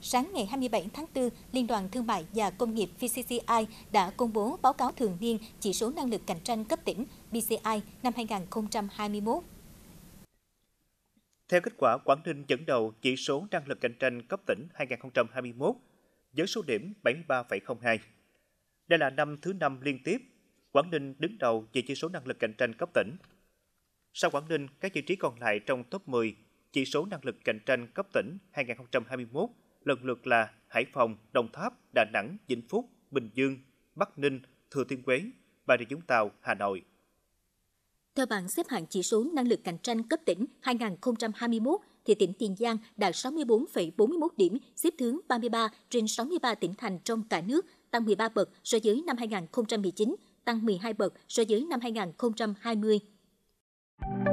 Sáng ngày 27 tháng 4, Liên đoàn Thương mại và Công nghiệp VCCI đã công bố báo cáo thường niên chỉ số năng lực cạnh tranh cấp tỉnh BCI năm 2021. Theo kết quả, Quảng Ninh dẫn đầu chỉ số năng lực cạnh tranh cấp tỉnh 2021 với số điểm 73,02. Đây là năm thứ năm liên tiếp Quảng Ninh đứng đầu về chỉ số năng lực cạnh tranh cấp tỉnh. Sau Quảng Ninh, các vị trí còn lại trong top 10 chỉ số năng lực cạnh tranh cấp tỉnh 2021 lần lượt là Hải Phòng, Đồng Tháp, Đà Nẵng, Vĩnh Phúc, Bình Dương, Bắc Ninh, Thừa Thiên Huế, Bà Rịa Vũng Tàu, Hà Nội. Theo bảng xếp hạng chỉ số năng lực cạnh tranh cấp tỉnh 2021, thì tỉnh Tiền Giang đạt 64,41 điểm, xếp thứ 33 trên 63 tỉnh thành trong cả nước, tăng 13 bậc so với năm 2019, tăng 12 bậc so với năm 2020.